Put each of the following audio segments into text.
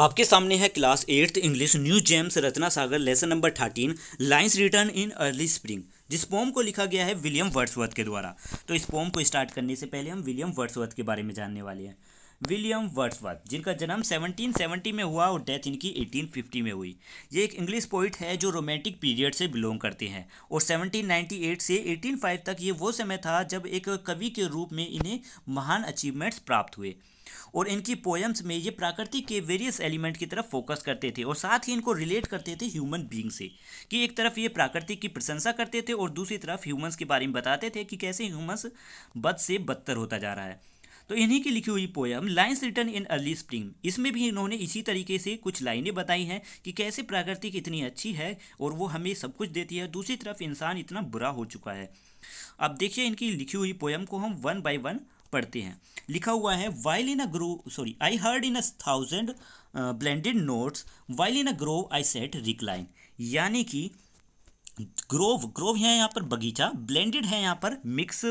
आपके सामने है class eighth English new gems Ratna Sagar lesson number thirteen lines written in early spring जिस poem को लिखा गया है विलियम वर्ड्सवर्थ के द्वारा तो इस पोम को स्टार्ट करने से पहले हम विलियम वर्ड्सवर्थ के बारे में जानने वाले हैं विलियम वर्ड्सवर्थ जिनका जन्म 1770 में हुआ और डेथ इनकी 1850 में हुई ये एक इंग्लिश पोइट है जो रोमांटिक पीरियड से बिलोंग करते हैं और 1798 से 185 तक ये वो समय था जब एक कवि के रूप में इन्हें महान अचीवमेंट्स प्राप्त हुए और इनकी पोएम्स में ये प्रकृति के वेरियस एलिमेंट की तरफ फोकस करते थे और साथ ही इनको रिलेट करते थे ह्यूमन बीइंग से कि एक तरफ ये प्रकृति की प्रशंसा करते थे और दूसरी तरफ ह्यूमंस के बारे में बताते थे कि कैसे ह्यूमंस बद से बदतर होता जा रहा है तो इन्हीं की लिखी हुई poem lines written in early spring इसमें भी इन्होंने इसी तरीके से कुछ लाइनें बताई हैं कि कैसे प्राकृतिक इतनी अच्छी है और वो हमें सब कुछ देती है दूसरी तरफ इंसान इतना बुरा हो चुका है अब देखिए इनकी लिखी हुई पोयम को हम वन बाई वन पढ़ते हैं लिखा हुआ है while in a grove sorry I heard in a thousand blended notes while in a grove I sat reclined यानी कि ग्रोव ग्रोव है यहाँ पर बगीचा ब्लेंडेड है यहाँ पर मिक्स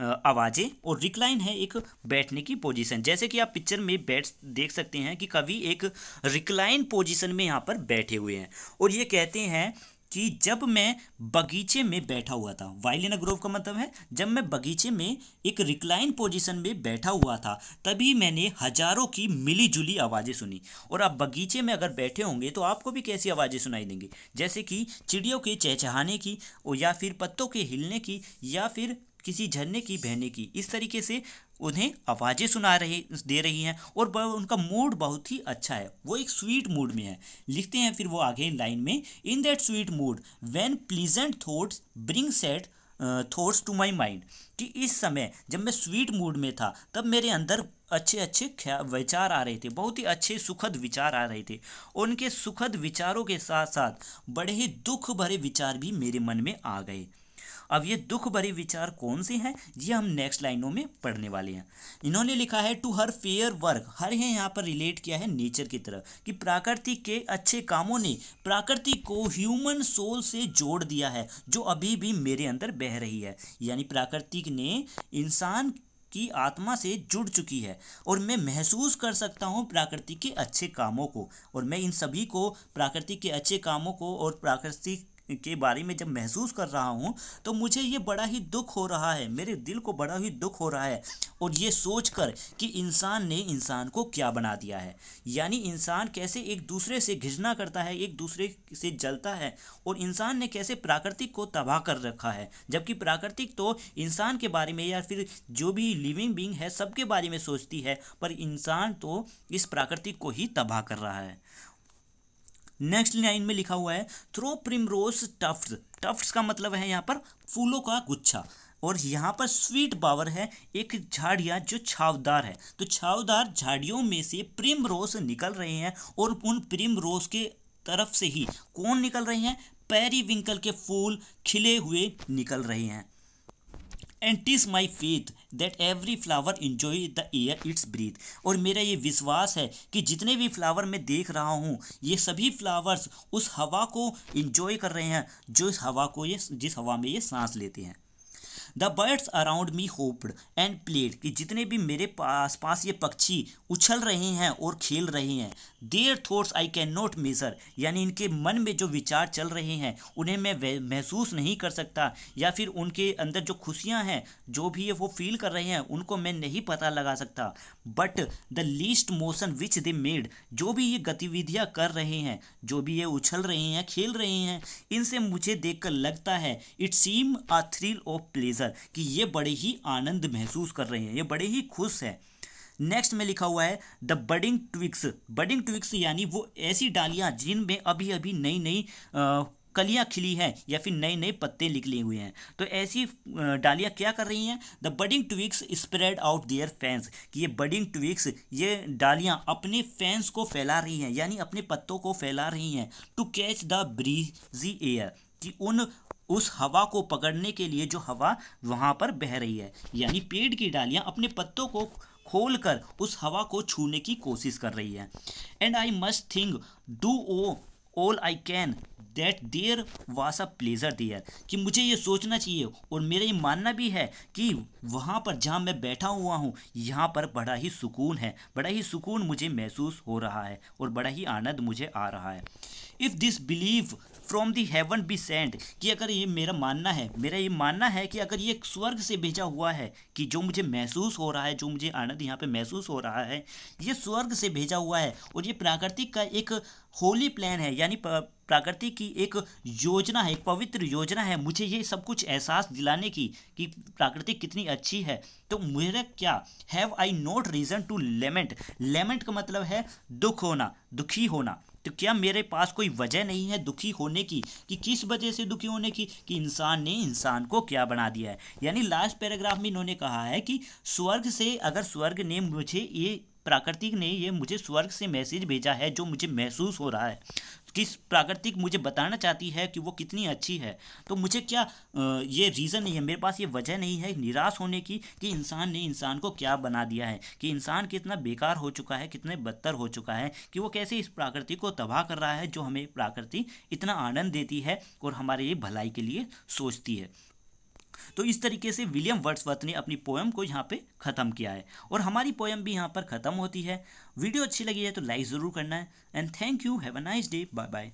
आवाज़ें और रिक्लाइन है एक बैठने की पोजीशन जैसे कि आप पिक्चर में बैठ देख सकते हैं कि कवि एक रिक्लाइन पोजीशन में यहाँ पर बैठे हुए हैं और ये कहते हैं कि जब मैं बगीचे में बैठा हुआ था वाइलिन ग्रोव का मतलब है जब मैं बगीचे में एक रिक्लाइन पोजीशन में बैठा हुआ था तभी मैंने हजारों की मिली जुली आवाज़ें सुनी और आप बगीचे में अगर बैठे होंगे तो आपको भी कैसी आवाज़ें सुनाई देंगी जैसे कि चिड़ियों के चहचहाने की और या फिर पत्तों के हिलने की या फिर किसी झरने की बहने की इस तरीके से उन्हें आवाज़ें सुना रहे दे रही हैं और उनका मूड बहुत ही अच्छा है वो एक स्वीट मूड में है लिखते हैं फिर वो आगे लाइन में in that sweet mood when pleasant thoughts bring sad thoughts to my mind कि इस समय जब मैं स्वीट मूड में था तब मेरे अंदर अच्छे अच्छे विचार आ रहे थे बहुत ही अच्छे सुखद विचार आ रहे थे उनके सुखद विचारों के साथ साथ बड़े ही दुख भरे विचार भी मेरे मन में आ गए अब ये दुख भरे विचार कौन से हैं ये हम नेक्स्ट लाइनों में पढ़ने वाले हैं इन्होंने लिखा है to her fair work her है यहाँ पर रिलेट किया है नेचर की तरफ कि प्राकृतिक के अच्छे कामों ने प्राकृतिक को ह्यूमन सोल से जोड़ दिया है जो अभी भी मेरे अंदर बह रही है यानी प्राकृतिक ने इंसान की आत्मा से जुड़ चुकी है और मैं महसूस कर सकता हूँ प्राकृतिक के अच्छे कामों को और मैं इन सभी को प्राकृतिक के अच्छे कामों को और प्राकृतिक के बारे में जब महसूस कर रहा हूँ तो मुझे ये बड़ा ही दुख हो रहा है मेरे दिल को बड़ा ही दुख हो रहा है और ये सोच कर कि इंसान ने इंसान को क्या बना दिया है यानी इंसान कैसे एक दूसरे से घिजना करता है एक दूसरे से जलता है और इंसान ने कैसे प्राकृतिक को तबाह कर रखा है जबकि प्राकृतिक तो इंसान के बारे में या फिर जो भी लिविंग बींग है सबके बारे में सोचती है पर इंसान तो इस प्राकृतिक को ही तबाह कर रहा है नेक्स्ट लाइन में लिखा हुआ है थ्रो प्रिमरोस टफ्ट टफ्ट्स का मतलब है यहाँ पर फूलों का गुच्छा और यहाँ पर स्वीट बावर है एक झाड़िया जो छावदार है तो छावदार झाड़ियों में से प्रिम रोस निकल रहे हैं और उन प्रिम रोस के तरफ से ही कौन निकल रहे हैं विंकल के फूल खिले हुए निकल रहे हैं and 'tis my faith that every flower enjoy the air its breathe और मेरा ये विश्वास है कि जितने भी फ्लावर मैं देख रहा हूँ ये सभी फ्लावर्स उस हवा को इन्जॉय कर रहे हैं जो इस हवा को ये जिस हवा में ये सांस लेते हैं the birds around me hopped and played कि जितने भी मेरे पास पास ये पक्षी उछल रहे हैं और खेल रहे हैं their thoughts I can not measure यानी इनके मन में जो विचार चल रहे हैं उन्हें मैं महसूस नहीं कर सकता या फिर उनके अंदर जो खुशियाँ हैं जो भी ये वो फील कर रहे हैं उनको मैं नहीं पता लगा सकता but the least motion which they made जो भी ये गतिविधियाँ कर रहे हैं जो भी ये उछल रहे हैं खेल रहे हैं इनसे मुझे देख लगता है it seem a thrill of pleasure answer कि ये बड़े ही आनंद महसूस कर रहे हैं ये बड़े ही खुश हैं नेक्स्ट में लिखा हुआ है the budding twigs budding twigs यानी वो ऐसी डालियाँ जिनमें अभी अभी नई नई कलियाँ खिली हैं या फिर नए नए पत्ते निकले हुए हैं तो ऐसी डालियाँ क्या कर रही हैं the budding twigs spread out their fans कि ये बडिंग ट्विक्स ये डालियाँ अपने फैंस को फैला रही हैं यानी अपने पत्तों को फैला रही हैं to catch the breezy air कि उन उस हवा को पकड़ने के लिए जो हवा वहाँ पर बह रही है यानी पेड़ की डालियाँ अपने पत्तों को खोल कर उस हवा को छूने की कोशिश कर रही है and I must think do oh all I can that there was a pleasure there कि मुझे ये सोचना चाहिए और मेरा ये मानना भी है कि वहाँ पर जहाँ मैं बैठा हुआ हूँ यहाँ पर बड़ा ही सुकून है बड़ा ही सुकून मुझे महसूस हो रहा है और बड़ा ही आनंद मुझे आ रहा है if this belief from the heaven be sent कि अगर ये मेरा मानना है मेरा ये मानना है कि अगर ये स्वर्ग से भेजा हुआ है कि जो मुझे महसूस हो रहा है जो मुझे आनंद यहाँ पे महसूस हो रहा है ये स्वर्ग से भेजा हुआ है और ये प्राकृतिक का एक होली प्लान है यानी प्रकृति की एक योजना है एक पवित्र योजना है मुझे ये सब कुछ एहसास दिलाने की कि प्रकृति कितनी अच्छी है तो मेरा क्या have I not reason to lament lament का मतलब है दुख होना दुखी होना तो क्या मेरे पास कोई वजह नहीं है दुखी होने की कि किस वजह से दुखी होने की कि इंसान ने इंसान को क्या बना दिया है यानी लास्ट पैराग्राफ में इन्होंने कहा है कि स्वर्ग से अगर स्वर्ग ने मुझे ये प्राकृतिक ने ये मुझे स्वर्ग से मैसेज भेजा है जो मुझे महसूस हो रहा है किस प्राकृतिक मुझे बताना चाहती है कि वो कितनी अच्छी है तो मुझे क्या ये रीज़न नहीं है मेरे पास ये वजह नहीं है निराश होने की कि इंसान ने इंसान को क्या बना दिया है कि इंसान कितना बेकार हो चुका है कितने बदतर हो चुका है कि वो कैसे इस प्राकृतिक को तबाह कर रहा है जो हमें प्राकृति इतना आनंद देती है और हमारे ये भलाई के लिए सोचती है तो इस तरीके से विलियम वर्ड्सवर्थ ने अपनी पोएम को यहाँ पे ख़त्म किया है और हमारी पोएम भी यहाँ पर ख़त्म होती है वीडियो अच्छी लगी है तो लाइक ज़रूर करना है and thank you have a nice day bye bye